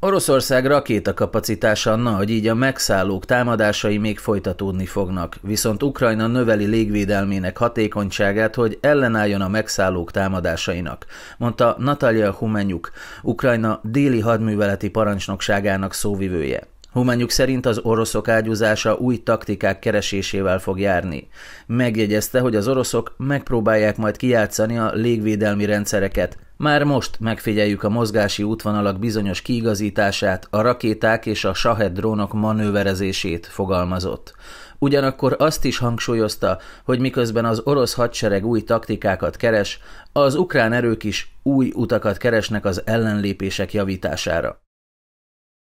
Oroszország rakétakapacitása nagy, így a megszállók támadásai még folytatódni fognak, viszont Ukrajna növeli légvédelmének hatékonyságát, hogy ellenálljon a megszállók támadásainak, mondta Natalia Humenyuk, Ukrajna déli hadműveleti parancsnokságának szóvivője. Humenyuk szerint az oroszok ágyúzása új taktikák keresésével fog járni. Megjegyezte, hogy az oroszok megpróbálják majd kijátszani a légvédelmi rendszereket, már most megfigyeljük a mozgási útvonalak bizonyos kiigazítását, a rakéták és a Shahed drónok manőverezését fogalmazott. Ugyanakkor azt is hangsúlyozta, hogy miközben az orosz hadsereg új taktikákat keres, az ukrán erők is új utakat keresnek az ellenlépések javítására.